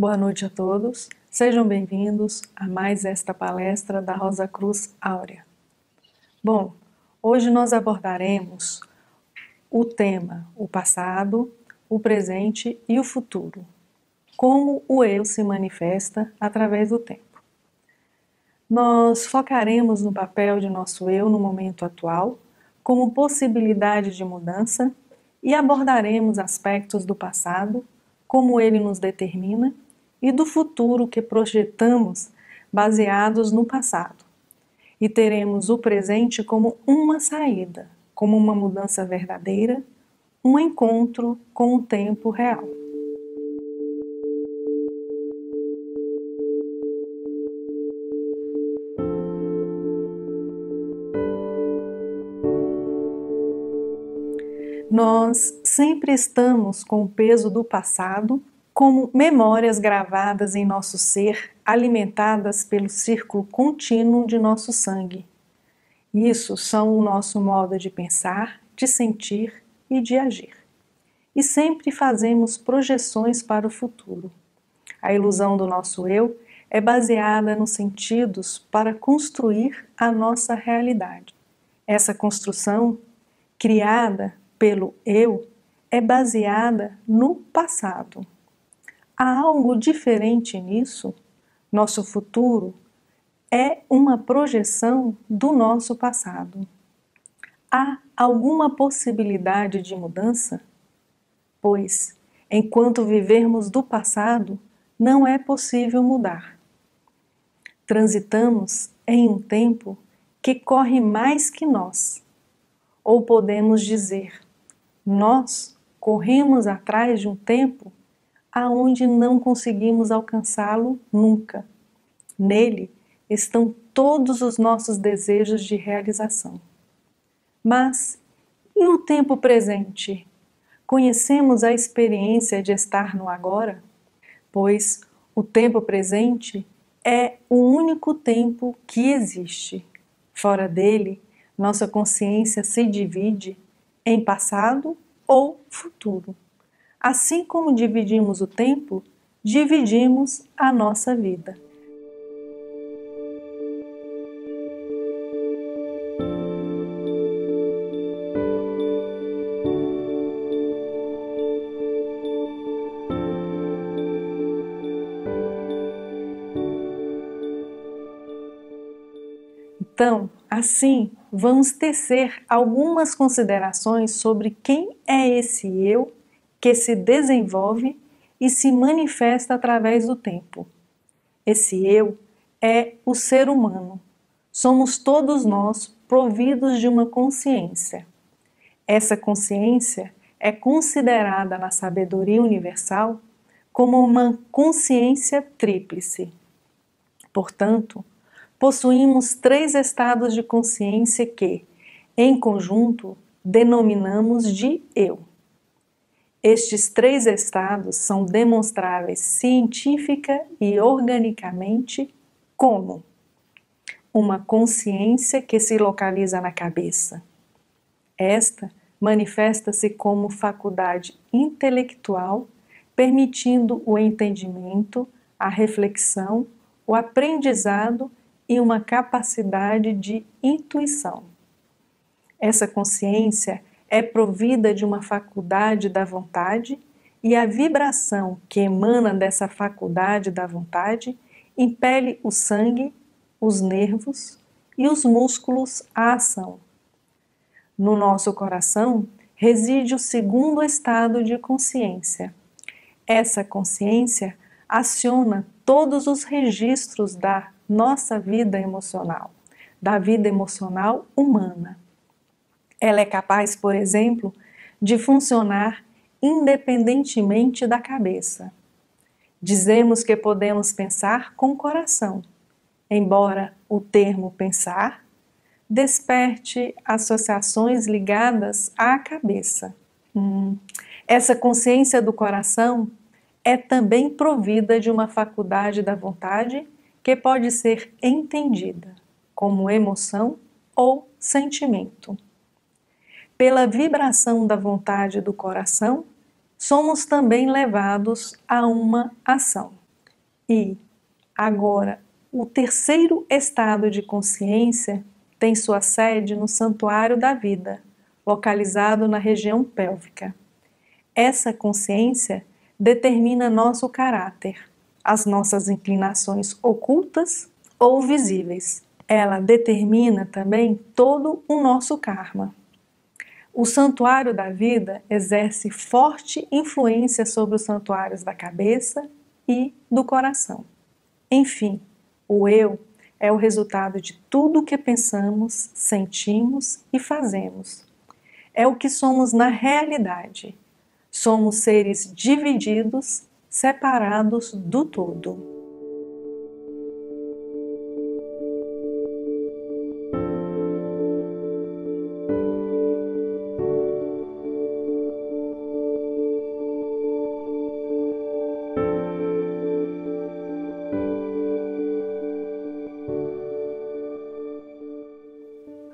Boa noite a todos. Sejam bem-vindos a mais esta palestra da Rosa Cruz Áurea. Bom, hoje nós abordaremos o tema o passado, o presente e o futuro. Como o eu se manifesta através do tempo. Nós focaremos no papel de nosso eu no momento atual, como possibilidade de mudança, e abordaremos aspectos do passado, como ele nos determina e do futuro que projetamos baseados no passado. E teremos o presente como uma saída, como uma mudança verdadeira, um encontro com o tempo real. Nós sempre estamos com o peso do passado como memórias gravadas em nosso ser, alimentadas pelo círculo contínuo de nosso sangue. Isso são o nosso modo de pensar, de sentir e de agir. E sempre fazemos projeções para o futuro. A ilusão do nosso eu é baseada nos sentidos para construir a nossa realidade. Essa construção, criada pelo eu, é baseada no passado há algo diferente nisso? Nosso futuro é uma projeção do nosso passado. Há alguma possibilidade de mudança? Pois, enquanto vivermos do passado, não é possível mudar. Transitamos em um tempo que corre mais que nós. Ou podemos dizer, nós corremos atrás de um tempo aonde não conseguimos alcançá-lo nunca. Nele estão todos os nossos desejos de realização. Mas e o tempo presente? Conhecemos a experiência de estar no agora? Pois o tempo presente é o único tempo que existe. Fora dele, nossa consciência se divide em passado ou futuro. Assim como dividimos o tempo, dividimos a nossa vida. Então, assim, vamos tecer algumas considerações sobre quem é esse eu que se desenvolve e se manifesta através do tempo. Esse eu é o ser humano. Somos todos nós providos de uma consciência. Essa consciência é considerada na sabedoria universal como uma consciência tríplice. Portanto, possuímos três estados de consciência que, em conjunto, denominamos de eu. Estes três estados são demonstráveis científica e organicamente como uma consciência que se localiza na cabeça. Esta manifesta-se como faculdade intelectual, permitindo o entendimento, a reflexão, o aprendizado e uma capacidade de intuição. Essa consciência é provida de uma faculdade da vontade e a vibração que emana dessa faculdade da vontade impele o sangue, os nervos e os músculos à ação. No nosso coração reside o segundo estado de consciência. Essa consciência aciona todos os registros da nossa vida emocional, da vida emocional humana. Ela é capaz, por exemplo, de funcionar independentemente da cabeça. Dizemos que podemos pensar com o coração, embora o termo pensar desperte associações ligadas à cabeça. Hum. Essa consciência do coração é também provida de uma faculdade da vontade que pode ser entendida como emoção ou sentimento pela vibração da vontade do coração, somos também levados a uma ação. E, agora, o terceiro estado de consciência tem sua sede no Santuário da Vida, localizado na região pélvica. Essa consciência determina nosso caráter, as nossas inclinações ocultas ou visíveis. Ela determina também todo o nosso karma. O santuário da vida exerce forte influência sobre os santuários da cabeça e do coração. Enfim, o eu é o resultado de tudo o que pensamos, sentimos e fazemos. É o que somos na realidade. Somos seres divididos, separados do todo.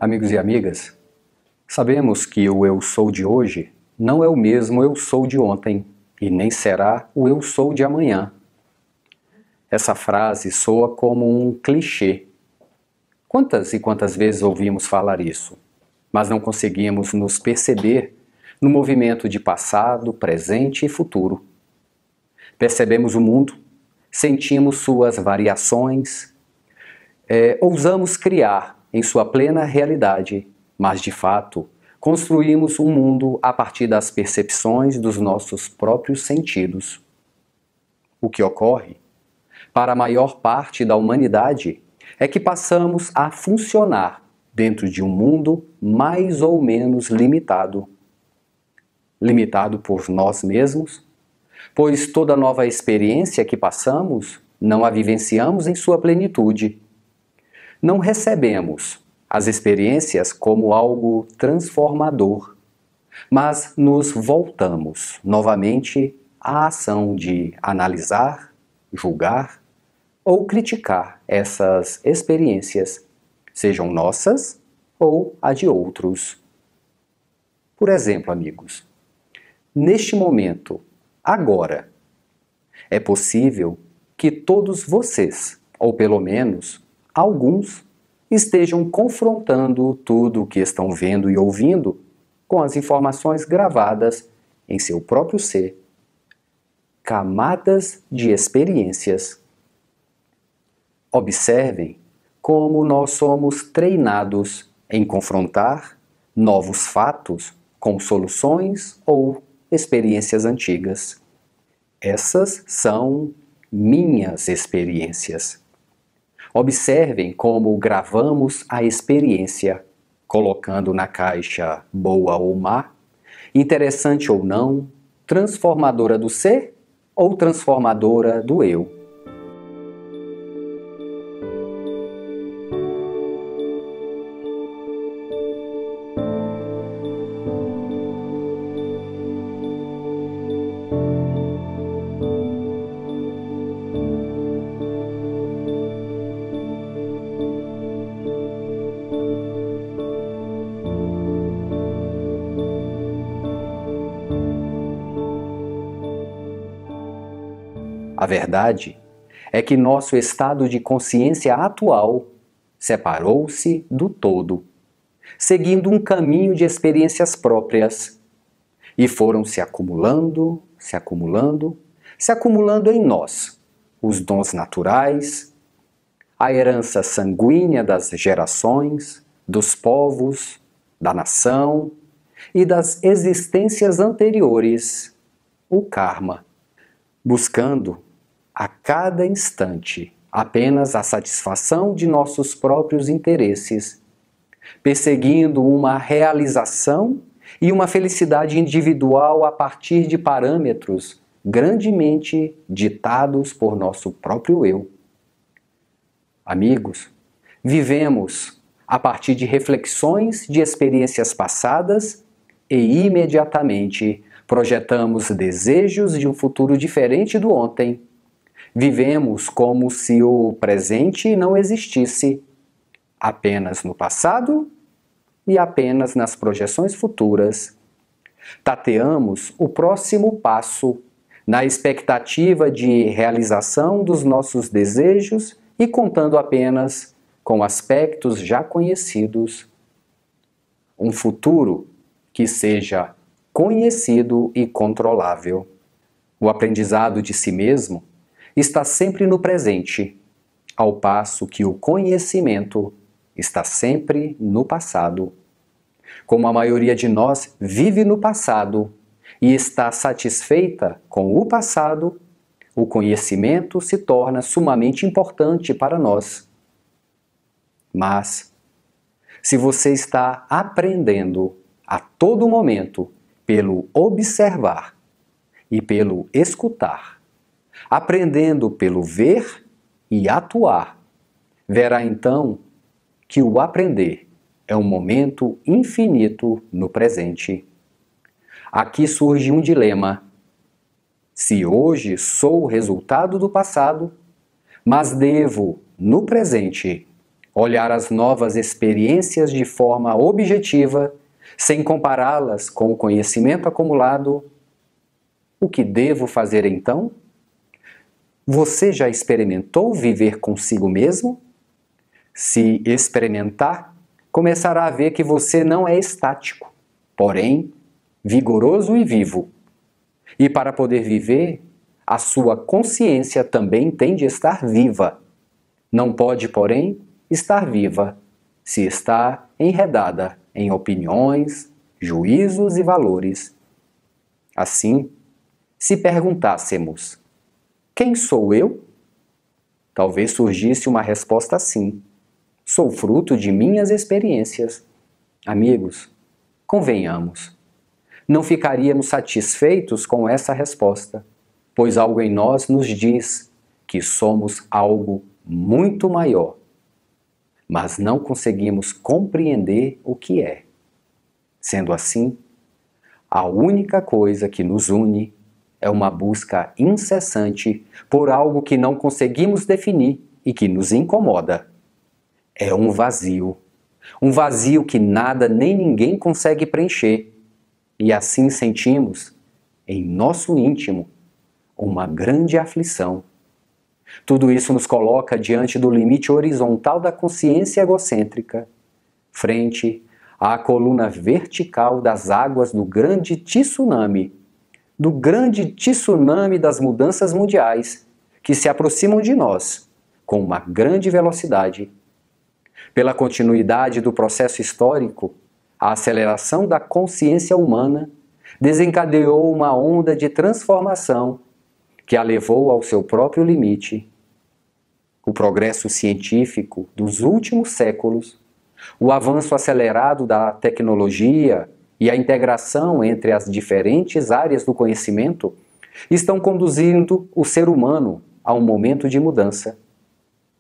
Amigos e amigas, sabemos que o eu sou de hoje não é o mesmo eu sou de ontem e nem será o eu sou de amanhã. Essa frase soa como um clichê. Quantas e quantas vezes ouvimos falar isso, mas não conseguimos nos perceber no movimento de passado, presente e futuro. Percebemos o mundo, sentimos suas variações, é, ousamos criar em sua plena realidade, mas de fato, construímos um mundo a partir das percepções dos nossos próprios sentidos. O que ocorre, para a maior parte da humanidade, é que passamos a funcionar dentro de um mundo mais ou menos limitado. Limitado por nós mesmos, pois toda nova experiência que passamos não a vivenciamos em sua plenitude não recebemos as experiências como algo transformador, mas nos voltamos novamente à ação de analisar, julgar ou criticar essas experiências, sejam nossas ou a de outros. Por exemplo, amigos, neste momento, agora, é possível que todos vocês, ou pelo menos alguns estejam confrontando tudo o que estão vendo e ouvindo com as informações gravadas em seu próprio ser, camadas de experiências. Observem como nós somos treinados em confrontar novos fatos com soluções ou experiências antigas. Essas são minhas experiências. Observem como gravamos a experiência, colocando na caixa boa ou má, interessante ou não, transformadora do ser ou transformadora do eu. A verdade é que nosso estado de consciência atual separou-se do todo, seguindo um caminho de experiências próprias, e foram se acumulando, se acumulando, se acumulando em nós os dons naturais, a herança sanguínea das gerações, dos povos, da nação e das existências anteriores, o karma, buscando a cada instante apenas a satisfação de nossos próprios interesses, perseguindo uma realização e uma felicidade individual a partir de parâmetros grandemente ditados por nosso próprio eu. Amigos, vivemos a partir de reflexões de experiências passadas e imediatamente projetamos desejos de um futuro diferente do ontem Vivemos como se o presente não existisse, apenas no passado e apenas nas projeções futuras. Tateamos o próximo passo, na expectativa de realização dos nossos desejos e contando apenas com aspectos já conhecidos. Um futuro que seja conhecido e controlável. O aprendizado de si mesmo está sempre no presente, ao passo que o conhecimento está sempre no passado. Como a maioria de nós vive no passado e está satisfeita com o passado, o conhecimento se torna sumamente importante para nós. Mas, se você está aprendendo a todo momento pelo observar e pelo escutar, aprendendo pelo ver e atuar. Verá então que o aprender é um momento infinito no presente. Aqui surge um dilema. Se hoje sou o resultado do passado, mas devo, no presente, olhar as novas experiências de forma objetiva, sem compará-las com o conhecimento acumulado, o que devo fazer então? Você já experimentou viver consigo mesmo? Se experimentar, começará a ver que você não é estático, porém vigoroso e vivo. E para poder viver, a sua consciência também tem de estar viva. Não pode, porém, estar viva se está enredada em opiniões, juízos e valores. Assim, se perguntássemos: quem sou eu? Talvez surgisse uma resposta assim. Sou fruto de minhas experiências. Amigos, convenhamos. Não ficaríamos satisfeitos com essa resposta, pois algo em nós nos diz que somos algo muito maior, mas não conseguimos compreender o que é. Sendo assim, a única coisa que nos une é uma busca incessante por algo que não conseguimos definir e que nos incomoda. É um vazio. Um vazio que nada nem ninguém consegue preencher. E assim sentimos, em nosso íntimo, uma grande aflição. Tudo isso nos coloca diante do limite horizontal da consciência egocêntrica, frente à coluna vertical das águas do grande tsunami do grande tsunami das mudanças mundiais que se aproximam de nós com uma grande velocidade. Pela continuidade do processo histórico, a aceleração da consciência humana desencadeou uma onda de transformação que a levou ao seu próprio limite. O progresso científico dos últimos séculos, o avanço acelerado da tecnologia, e a integração entre as diferentes áreas do conhecimento estão conduzindo o ser humano a um momento de mudança.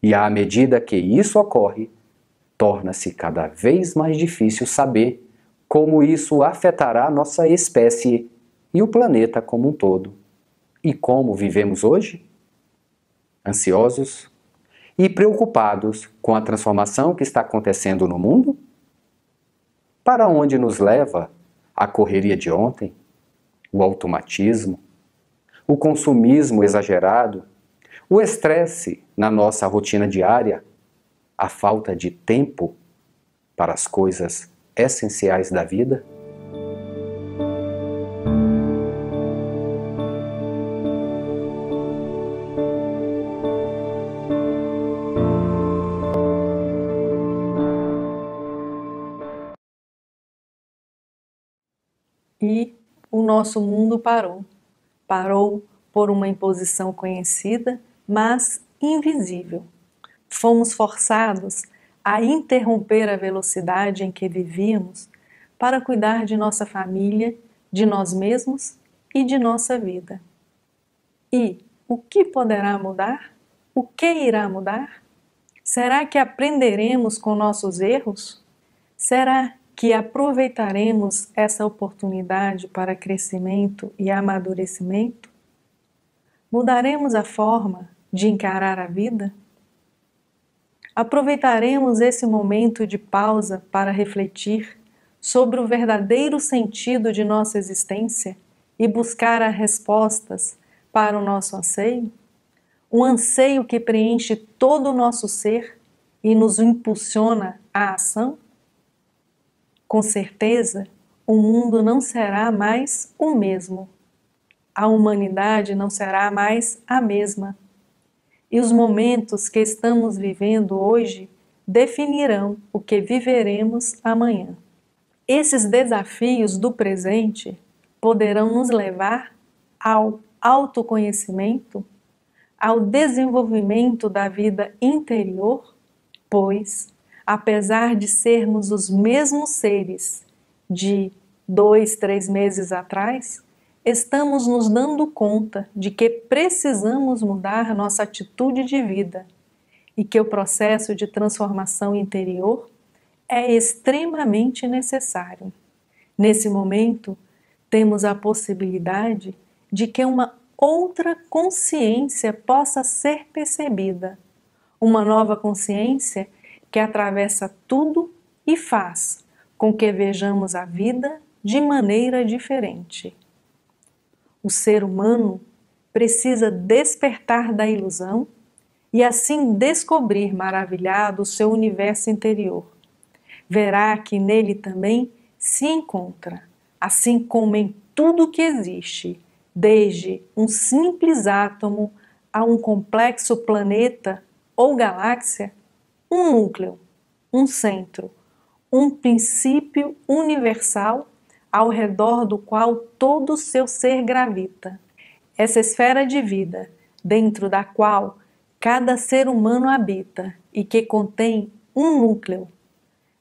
E à medida que isso ocorre, torna-se cada vez mais difícil saber como isso afetará nossa espécie e o planeta como um todo. E como vivemos hoje? Ansiosos e preocupados com a transformação que está acontecendo no mundo? Para onde nos leva a correria de ontem, o automatismo, o consumismo exagerado, o estresse na nossa rotina diária, a falta de tempo para as coisas essenciais da vida? e o nosso mundo parou. Parou por uma imposição conhecida, mas invisível. Fomos forçados a interromper a velocidade em que vivíamos para cuidar de nossa família, de nós mesmos e de nossa vida. E o que poderá mudar? O que irá mudar? Será que aprenderemos com nossos erros? Será que aproveitaremos essa oportunidade para crescimento e amadurecimento? Mudaremos a forma de encarar a vida? Aproveitaremos esse momento de pausa para refletir sobre o verdadeiro sentido de nossa existência e buscar as respostas para o nosso anseio? Um anseio que preenche todo o nosso ser e nos impulsiona à ação? Com certeza, o mundo não será mais o mesmo. A humanidade não será mais a mesma. E os momentos que estamos vivendo hoje definirão o que viveremos amanhã. Esses desafios do presente poderão nos levar ao autoconhecimento, ao desenvolvimento da vida interior, pois apesar de sermos os mesmos seres de dois, três meses atrás, estamos nos dando conta de que precisamos mudar nossa atitude de vida e que o processo de transformação interior é extremamente necessário. Nesse momento, temos a possibilidade de que uma outra consciência possa ser percebida, uma nova consciência que atravessa tudo e faz com que vejamos a vida de maneira diferente. O ser humano precisa despertar da ilusão e assim descobrir maravilhado o seu universo interior. Verá que nele também se encontra, assim como em tudo que existe, desde um simples átomo a um complexo planeta ou galáxia, um núcleo, um centro, um princípio universal ao redor do qual todo o seu ser gravita. Essa esfera de vida, dentro da qual cada ser humano habita e que contém um núcleo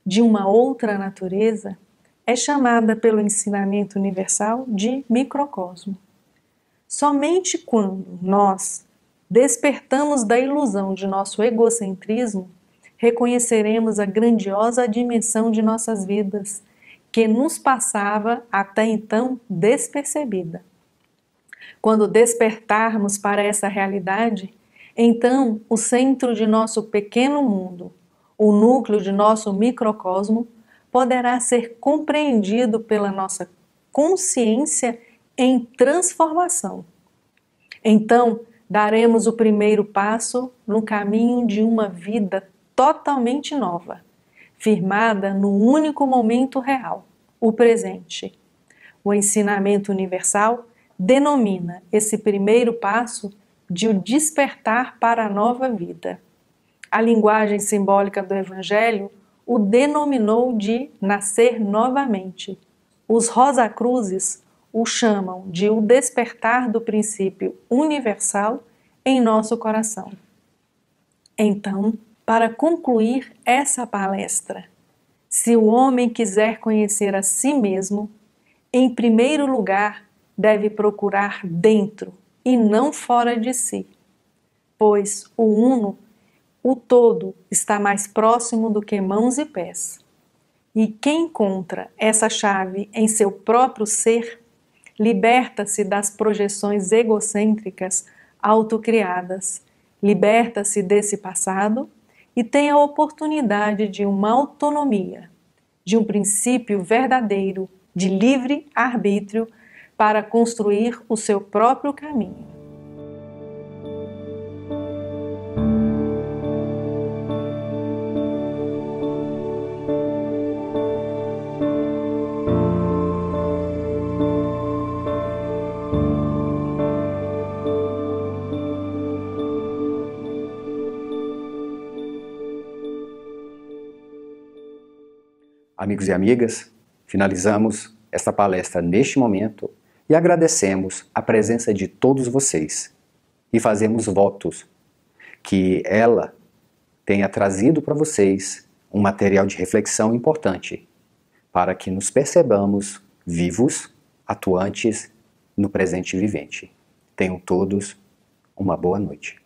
de uma outra natureza, é chamada pelo ensinamento universal de microcosmo. Somente quando nós despertamos da ilusão de nosso egocentrismo reconheceremos a grandiosa dimensão de nossas vidas, que nos passava até então despercebida. Quando despertarmos para essa realidade, então o centro de nosso pequeno mundo, o núcleo de nosso microcosmo, poderá ser compreendido pela nossa consciência em transformação. Então, daremos o primeiro passo no caminho de uma vida totalmente nova, firmada no único momento real, o presente. O ensinamento universal denomina esse primeiro passo de o despertar para a nova vida. A linguagem simbólica do Evangelho o denominou de nascer novamente. Os Rosacruzes o chamam de o despertar do princípio universal em nosso coração. Então, para concluir essa palestra. Se o homem quiser conhecer a si mesmo, em primeiro lugar deve procurar dentro e não fora de si, pois o Uno, o todo, está mais próximo do que mãos e pés. E quem encontra essa chave em seu próprio ser, liberta-se das projeções egocêntricas autocriadas, liberta-se desse passado e tem a oportunidade de uma autonomia, de um princípio verdadeiro de livre arbítrio para construir o seu próprio caminho. amigos e amigas, finalizamos esta palestra neste momento e agradecemos a presença de todos vocês e fazemos votos que ela tenha trazido para vocês um material de reflexão importante para que nos percebamos vivos, atuantes no presente vivente. Tenham todos uma boa noite.